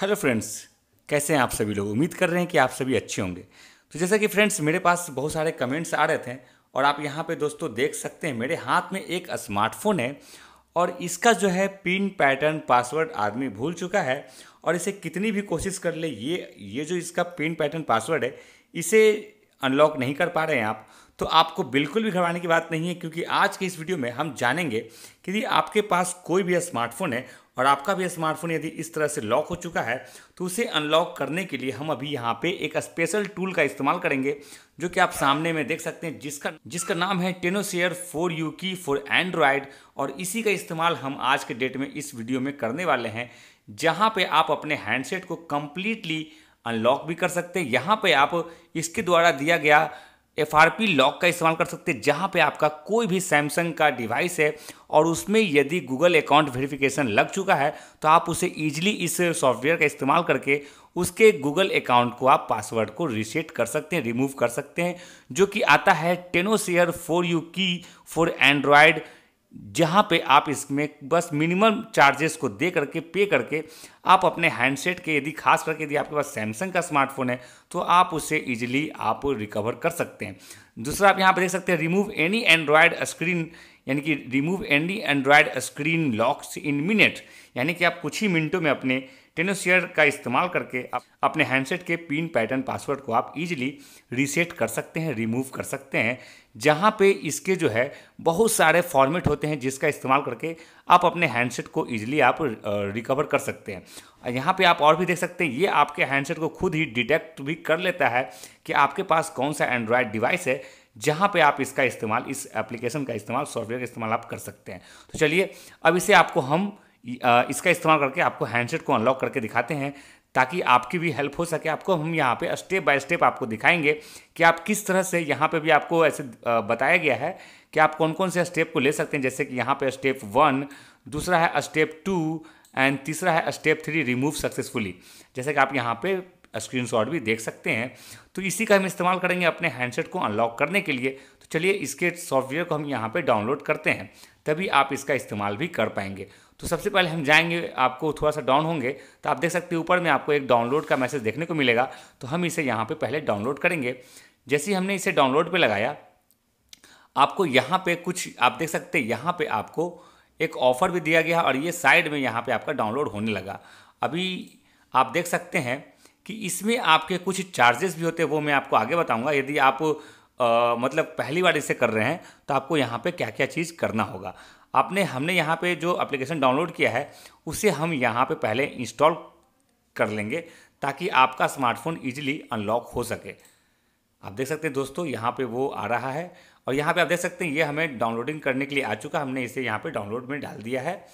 hello friends कैसे हैं आप सभी लोग उम्मीद कर रहे हैं कि आप सभी अच्छे होंगे तो जैसा कि फ्रेंड्स मेरे पास बहुत सारे कमेंट्स आ रहे थे और आप यहाँ पे दोस्तों देख सकते हैं मेरे हाथ में एक स्मार्टफोन है और इसका जो है पिन पैटर्न पासवर्ड आदमी भूल चुका है और इसे कितनी भी कोशिश कर ले ये ये जो इसका पिन पैटर्न पासवर्ड है इसे अनलॉक नहीं कर पा रहे हैं आप तो आपको बिल्कुल भी घबराने की बात नहीं है क्योंकि आज के इस वीडियो में हम जानेंगे कि यदि आपके पास कोई भी स्मार्टफोन है और आपका भी स्मार्टफोन यदि इस तरह से लॉक हो चुका है तो उसे अनलॉक करने के लिए हम अभी यहाँ पे एक स्पेशल टूल का इस्तेमाल करेंगे जो कि आप सामने में देख सकते हैं जिसका जिसका नाम है Tenorshare four you key for Android और इसी का इस्तेमाल हम आज के डेट में इस वीडियो में करने वाले हैं जहाँ पर आप अपने हैंडसेट को कम्प्लीटली अनलॉक भी कर सकते हैं यहाँ पर आप इसके द्वारा दिया गया एफ आर पी लॉक का इस्तेमाल कर सकते हैं जहाँ पे आपका कोई भी सैमसंग का डिवाइस है और उसमें यदि गूगल अकाउंट वेरिफिकेशन लग चुका है तो आप उसे ईजिली इस सॉफ्टवेयर का इस्तेमाल करके उसके गूगल अकाउंट को आप पासवर्ड को रीसेट कर सकते हैं रिमूव कर सकते हैं जो कि आता है Tenorshare four you key for Android जहाँ पे आप इसमें बस मिनिमम चार्जेस को दे करके पे करके आप अपने हैंडसेट के यदि खास करके यदि आपके पास सैमसंग का स्मार्टफोन है तो आप उसे इजीली आप रिकवर कर सकते हैं दूसरा आप यहाँ पर देख सकते हैं रिमूव एनी एंड्रॉयड स्क्रीन यानी कि remove any Android screen locks in minute यानी कि आप कुछ ही मिनटों में अपने टेनोसियर का इस्तेमाल करके आप अपने हैंडसेट के पिन पैटर्न पासवर्ड को आप इजीली रीसेट कर सकते हैं रिमूव कर सकते हैं जहाँ पे इसके जो है बहुत सारे फॉर्मेट होते हैं जिसका इस्तेमाल करके आप अपने हैंडसेट को इजीली आप रिकवर कर सकते हैं यहाँ पे आप और भी देख सकते हैं ये आपके हैंडसेट को खुद ही डिटेक्ट भी कर लेता है कि आपके पास कौन सा एंड्रॉयड डिवाइस है जहाँ पे आप इसका इस्तेमाल इस एप्लीकेशन का इस्तेमाल सॉफ्टवेयर का इस्तेमाल आप कर सकते हैं तो चलिए अब इसे आपको हम इसका इस्तेमाल करके आपको हैंडसेट को अनलॉक करके दिखाते हैं ताकि आपकी भी हेल्प हो सके आपको हम यहाँ पे स्टेप बाय स्टेप आपको दिखाएंगे कि आप किस तरह से यहाँ पे भी आपको ऐसे बताया गया है कि आप कौन कौन से स्टेप को ले सकते हैं जैसे कि यहाँ पे स्टेप वन दूसरा है स्टेप टू एंड तीसरा है स्टेप थ्री रिमूव सक्सेसफुली जैसे कि आप यहाँ पे स्क्रीनशॉट भी देख सकते हैं तो इसी का हम इस्तेमाल करेंगे अपने हैंडसेट को अनलॉक करने के लिए तो चलिए इसके सॉफ्टवेयर को हम यहाँ पर डाउनलोड करते हैं तभी आप इसका इस्तेमाल भी कर पाएंगे तो सबसे पहले हम जाएंगे आपको थोड़ा सा डाउन होंगे तो आप देख सकते हैं ऊपर में आपको एक डाउनलोड का मैसेज देखने को मिलेगा तो हम इसे यहाँ पे पहले डाउनलोड करेंगे जैसे ही हमने इसे डाउनलोड पे लगाया आपको यहाँ पे कुछ आप देख सकते हैं यहाँ पे आपको एक ऑफ़र भी दिया गया और ये साइड में यहाँ पर आपका डाउनलोड होने लगा अभी आप देख सकते हैं कि इसमें आपके कुछ चार्जेस भी होते हैं वो मैं आपको आगे बताऊंगा यदि आप आ, मतलब पहली बार इसे कर रहे हैं तो आपको यहाँ पे क्या क्या चीज़ करना होगा आपने हमने यहाँ पे जो एप्लीकेशन डाउनलोड किया है उसे हम यहाँ पे पहले इंस्टॉल कर लेंगे ताकि आपका स्मार्टफोन ईजिली अनलॉक हो सके आप देख सकते हैं दोस्तों यहाँ पर वो आ रहा है और यहाँ पर आप देख सकते हैं ये हमें डाउनलोडिंग करने के लिए आ चुका हमने इसे यहाँ पर डाउनलोड में डाल दिया है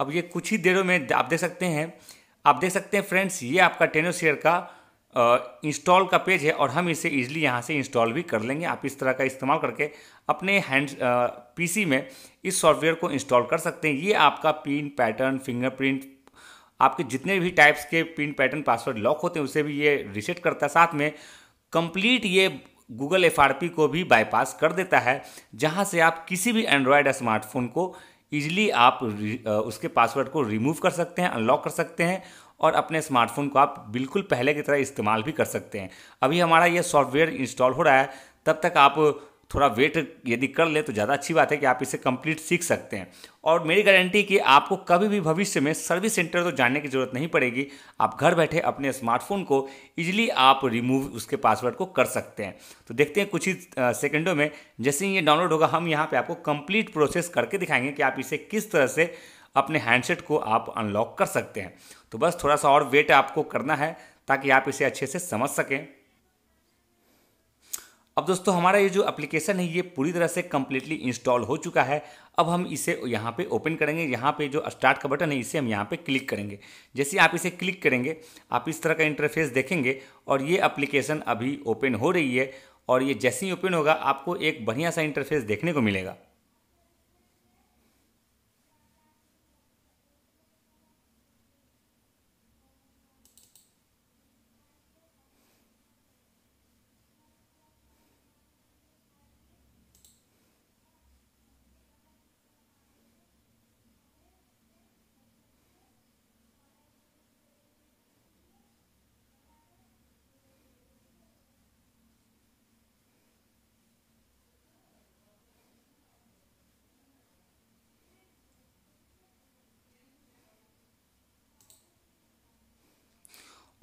अब ये कुछ ही देरों में आप देख सकते हैं आप देख सकते हैं फ्रेंड्स ये आपका टेनोशेयर का इंस्टॉल का पेज है और हम इसे इजीली यहाँ से इंस्टॉल भी कर लेंगे आप इस तरह का इस्तेमाल करके अपने हैंड पीसी में इस सॉफ्टवेयर को इंस्टॉल कर सकते हैं ये आपका पिन पैटर्न फिंगरप्रिंट आपके जितने भी टाइप्स के पिन पैटर्न पासवर्ड लॉक होते हैं उसे भी ये रिसेट करता है साथ में कंप्लीट ये गूगल एफ को भी बाईपास कर देता है जहाँ से आप किसी भी एंड्रॉयड स्मार्टफोन को ईजिली आप उसके पासवर्ड को रिमूव कर सकते हैं अनलॉक कर सकते हैं और अपने स्मार्टफोन को आप बिल्कुल पहले की तरह इस्तेमाल भी कर सकते हैं अभी हमारा यह सॉफ्टवेयर इंस्टॉल हो रहा है तब तक आप थोड़ा वेट यदि कर ले तो ज़्यादा अच्छी बात है कि आप इसे कंप्लीट सीख सकते हैं और मेरी गारंटी कि आपको कभी भी भविष्य में सर्विस सेंटर तो जानने की ज़रूरत नहीं पड़ेगी आप घर बैठे अपने स्मार्टफोन को ईजिली आप रिमूव उसके पासवर्ड को कर सकते हैं तो देखते हैं कुछ ही सेकेंडों में जैसे ही ये डाउनलोड होगा हम यहाँ पर आपको कंप्लीट प्रोसेस करके दिखाएंगे कि आप इसे किस तरह से अपने हैंडसेट को आप अनलॉक कर सकते हैं तो बस थोड़ा सा और वेट आपको करना है ताकि आप इसे अच्छे से समझ सकें अब दोस्तों हमारा ये जो एप्लीकेशन है ये पूरी तरह से कम्प्लीटली इंस्टॉल हो चुका है अब हम इसे यहाँ पे ओपन करेंगे यहाँ पे जो स्टार्ट का बटन है इसे हम यहाँ पे क्लिक करेंगे जैसे आप इसे क्लिक करेंगे आप इस तरह का इंटरफेस देखेंगे और ये एप्लीकेशन अभी ओपन हो रही है और ये जैसे ही ओपन होगा आपको एक बढ़िया सा इंटरफेस देखने को मिलेगा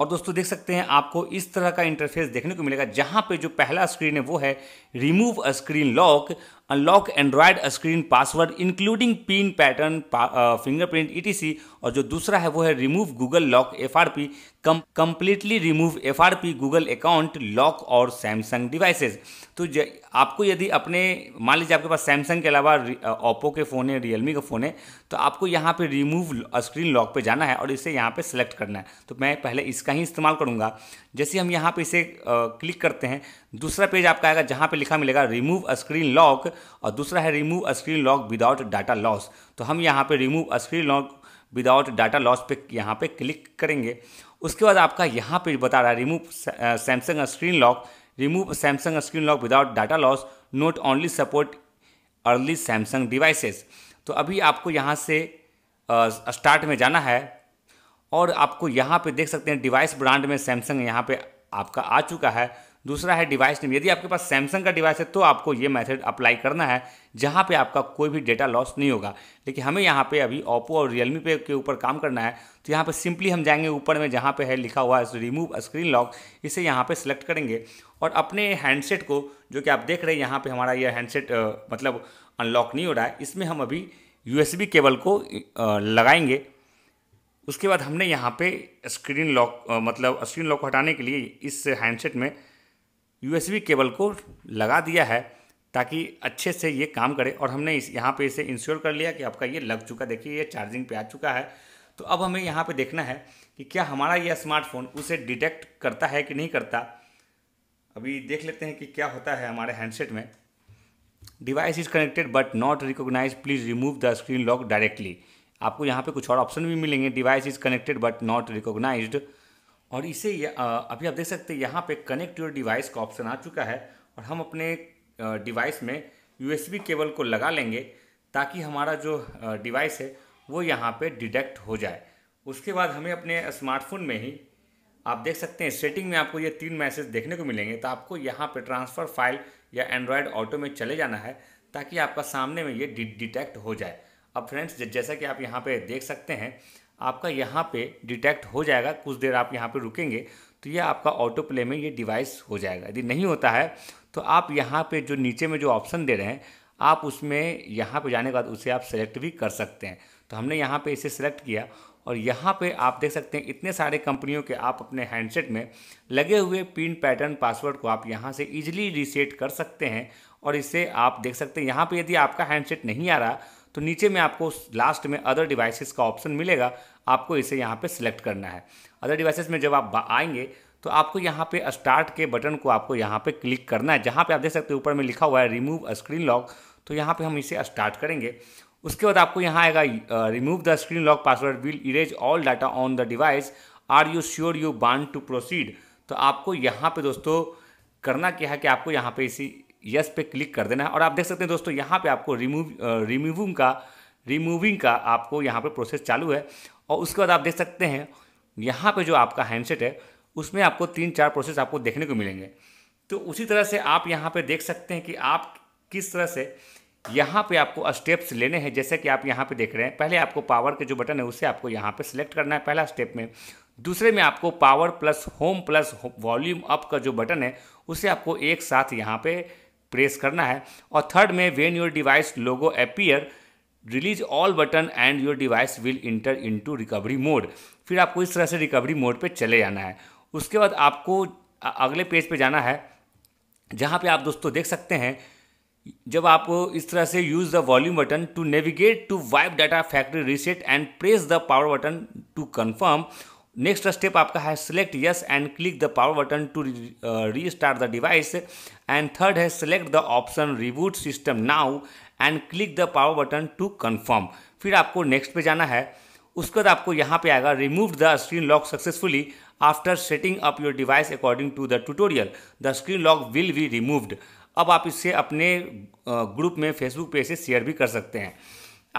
और दोस्तों देख सकते हैं आपको इस तरह का इंटरफेस देखने को मिलेगा जहां पे जो पहला स्क्रीन है वो है remove screen lock unlock Android screen password including pin pattern fingerprint ETC और जो दूसरा है वो है remove Google lock F R P completely remove F R P Google account lock और सैमसंग डिवाइसेज तो आपको यदि अपने मान लीजिए आपके पास सैमसंग के अलावा ओप्पो uh, के फ़ोन है रियलमी का फ़ोन है तो आपको यहाँ पे रिमूव स्क्रीन लॉक पे जाना है और इसे यहाँ पे सेलेक्ट करना है तो मैं पहले इसका ही इस्तेमाल करूँगा जैसे हम यहाँ पे इसे क्लिक करते हैं दूसरा पेज आपका आएगा जहाँ पे लिखा मिलेगा रिमूव स्क्रीन लॉक और दूसरा है remove screen lock without data loss तो हम यहाँ पे remove screen lock without data loss पे यहाँ पे क्लिक करेंगे उसके बाद आपका यहाँ पे बता रहा है remove Samsung screen lock remove Samsung screen lock without data loss note only support early Samsung devices तो अभी आपको यहाँ से स्टार्ट में जाना है और आपको यहाँ पे देख सकते हैं डिवाइस ब्रांड में सैमसंग यहाँ पे आपका आ चुका है दूसरा है डिवाइस नेम यदि आपके पास सैमसंग का डिवाइस है तो आपको ये मेथड अप्लाई करना है जहाँ पे आपका कोई भी डेटा लॉस नहीं होगा लेकिन हमें यहाँ पे अभी ओप्पो और रियलमी पे के ऊपर काम करना है तो यहाँ पे सिंपली हम जाएंगे ऊपर में जहाँ पे है लिखा हुआ है रिमूव स्क्रीन लॉक इसे यहाँ पे सिलेक्ट करेंगे और अपने हैंडसेट को जो कि आप देख रहे हैं यहाँ पर हमारा यह हैंडसेट मतलब अनलॉक नहीं हो रहा है इसमें हम अभी यू केबल को लगाएंगे उसके बाद हमने यहाँ पे स्क्रीन लॉक मतलब स्क्रीन लॉक को हटाने के लिए इस हैंडसेट में यूएसबी केबल को लगा दिया है ताकि अच्छे से ये काम करे और हमने इस यहाँ पर इसे इंश्योर कर लिया कि आपका ये लग चुका देखिए ये चार्जिंग पे आ चुका है तो अब हमें यहाँ पे देखना है कि क्या हमारा यह स्मार्टफोन उसे डिटेक्ट करता है कि नहीं करता अभी देख लेते हैं कि क्या होता है हमारे हैंडसेट में device is connected but not recognize please remove the screen lock directly आपको यहाँ पे कुछ और ऑप्शन भी मिलेंगे device is connected but not recognize और इसे अभी आप देख सकते हैं यहाँ पे कनेक्ट योर डिवाइस का ऑप्शन आ चुका है और हम अपने डिवाइस में यूएसबी केबल को लगा लेंगे ताकि हमारा जो डिवाइस है वो यहाँ पे डिटेक्ट हो जाए उसके बाद हमें अपने स्मार्टफोन में ही आप देख सकते हैं सेटिंग में आपको ये तीन मैसेज देखने को मिलेंगे तो आपको यहाँ पे ट्रांसफ़र फाइल या एंड्रॉयड ऑटो में चले जाना है ताकि आपका सामने में ये डिटेक्ट हो जाए अब फ्रेंड्स जैसा कि आप यहाँ पे देख सकते हैं आपका यहाँ पे डिटेक्ट हो जाएगा कुछ देर आप यहाँ पे रुकेंगे तो ये आपका ऑटो प्ले में ये डिवाइस हो जाएगा यदि नहीं होता है तो आप यहाँ पे जो नीचे में जो ऑप्शन दे रहे हैं आप उसमें यहाँ पे जाने के बाद उसे आप सेलेक्ट भी कर सकते हैं तो हमने यहाँ पर इसे सेलेक्ट किया और यहाँ पर आप देख सकते हैं इतने सारे कंपनियों के आप अपने हैंडसेट में लगे हुए पिन पैटर्न पासवर्ड को आप यहाँ से ईजिली रीसेट कर सकते हैं और इसे आप देख सकते हैं यहाँ पर यदि आपका हैंडसेट नहीं आ रहा तो नीचे में आपको लास्ट में अदर डिवाइसेस का ऑप्शन मिलेगा आपको इसे यहाँ पे सिलेक्ट करना है अदर डिवाइसेस में जब आप आएंगे तो आपको यहाँ पे स्टार्ट के बटन को आपको यहाँ पे क्लिक करना है जहाँ पे आप देख सकते हैं ऊपर में लिखा हुआ है रिमूव स्क्रीन लॉक तो यहाँ पर हम इसे स्टार्ट करेंगे उसके बाद आपको यहाँ आएगा remove the screen lock password will erase all data on the device are you sure you बान टू प्रोसीड तो आपको यहाँ पर दोस्तों करना क्या है कि आपको यहाँ पे इसी यस पे क्लिक कर देना है और आप देख सकते हैं दोस्तों यहाँ पे आपको रिमूव रिमूविंग का रिमूविंग का आपको यहाँ पे प्रोसेस चालू है और उसके बाद आप देख सकते हैं यहाँ पे जो आपका हैंडसेट है उसमें आपको तीन चार प्रोसेस आपको देखने को मिलेंगे तो उसी तरह से आप यहाँ पर देख सकते हैं कि आप किस तरह से यहाँ पर आपको स्टेप्स लेने हैं जैसे कि आप यहाँ पर देख रहे हैं पहले आपको पावर के जो बटन है उसे आपको यहाँ पर सिलेक्ट करना है पहला स्टेप में दूसरे में आपको power plus home plus volume up का जो बटन है उसे आपको एक साथ यहाँ पे प्रेस करना है और थर्ड में when your device logo appear release all button and your device will enter into recovery mode फिर आपको इस तरह से रिकवरी मोड पे चले जाना है उसके बाद आपको अगले पेज पे जाना है जहाँ पे आप दोस्तों देख सकते हैं जब आप इस तरह से use the volume button to navigate to wipe data factory reset and press the power button to confirm next step आपका है select yes and click the power button to restart the device and third है select the option reboot system now and click the power button to confirm फिर आपको next पे जाना है उसके बाद आपको यहाँ पे आएगा remove the screen lock successfully after setting up your device according to the tutorial the screen lock will be removed अब आप इसे अपने ग्रुप में फेसबुक पे से शेयर भी कर सकते हैं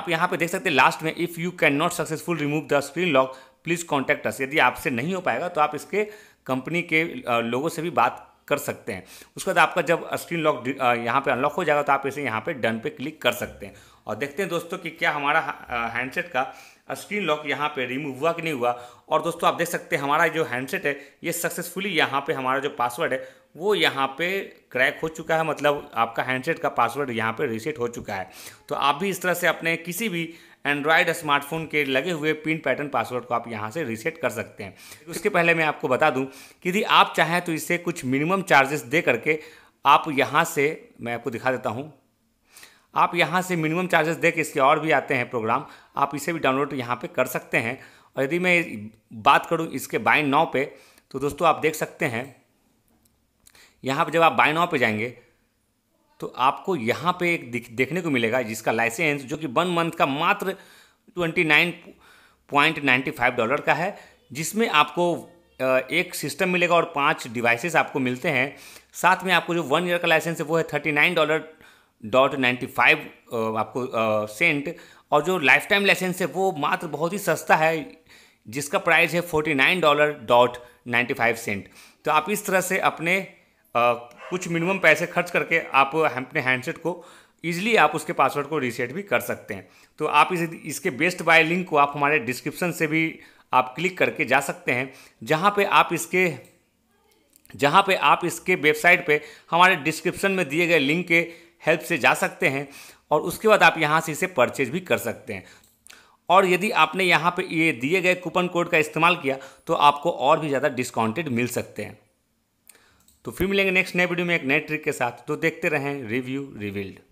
आप यहाँ पे देख सकते हैं लास्ट में if you can not successful remove the screen lock please contact us यदि आपसे नहीं हो पाएगा तो आप इसके कंपनी के लोगों से भी बात कर सकते हैं उसके बाद आपका जब स्क्रीन लॉक uh, यहाँ पे अनलॉक हो जाएगा तो आप इसे यहाँ पे डन पे क्लिक कर सकते हैं और देखते हैं दोस्तों कि क्या हमारा हैंडसेट uh, का स्क्रीन लॉक यहाँ पे रिमूव हुआ कि नहीं हुआ और दोस्तों आप देख सकते हैं हमारा जो हैंडसेट है ये सक्सेसफुली यहाँ पे हमारा जो पासवर्ड है वो यहाँ पे क्रैक हो चुका है मतलब आपका हैंडसेट का पासवर्ड यहाँ पे रीसेट हो चुका है तो आप भी इस तरह से अपने किसी भी एंड्रॉयड स्मार्टफोन के लगे हुए पिन पैटर्न पासवर्ड को आप यहाँ से रीसेट कर सकते हैं उसके पहले मैं आपको बता दूँ कि यदि आप चाहें तो इसे कुछ मिनिमम चार्जेस दे करके आप यहाँ से मैं आपको दिखा देता हूँ आप यहाँ से मिनिमम चार्जेस दे के इसके और भी आते हैं प्रोग्राम आप इसे भी डाउनलोड यहाँ पे कर सकते हैं और यदि मैं बात करूँ इसके बाय नाव पे तो दोस्तों आप देख सकते हैं यहाँ पर जब आप बाय नाव पे जाएंगे तो आपको यहाँ पे एक देखने को मिलेगा जिसका लाइसेंस जो कि वन मंथ का मात्र twenty nine point ninety five dollar का है जिसमें आपको एक सिस्टम मिलेगा और पांच डिवाइसेस आपको मिलते हैं साथ में आपको जो वन ईयर का लाइसेंस है वो है thirty nine dollar dot ninety five आपको सेंट uh, और जो लाइफ टाइम लाइसेंस है वो मात्र बहुत ही सस्ता है जिसका प्राइस है forty nine dollar dot ninety five cent तो आप इस तरह से अपने uh, कुछ मिनिमम पैसे खर्च करके आप अपने हैंडसेट को ईजिली आप उसके पासवर्ड को रीसेट भी कर सकते हैं तो आप इस इसके बेस्ट बाय लिंक को आप हमारे डिस्क्रिप्शन से भी आप क्लिक करके जा सकते हैं जहाँ पे आप इसके जहाँ पे आप इसके वेबसाइट पे हमारे डिस्क्रिप्शन में दिए गए लिंक के हेल्प से जा सकते हैं और उसके बाद आप यहाँ से इसे परचेज भी कर सकते हैं और यदि आपने यहाँ पे ये दिए गए कूपन कोड का इस्तेमाल किया तो आपको और भी ज़्यादा डिस्काउंटेड मिल सकते हैं तो फिर मिलेंगे नेक्स्ट नए वीडियो में एक नए ट्रिक के साथ तो देखते रहें रिव्यू रिविल्ड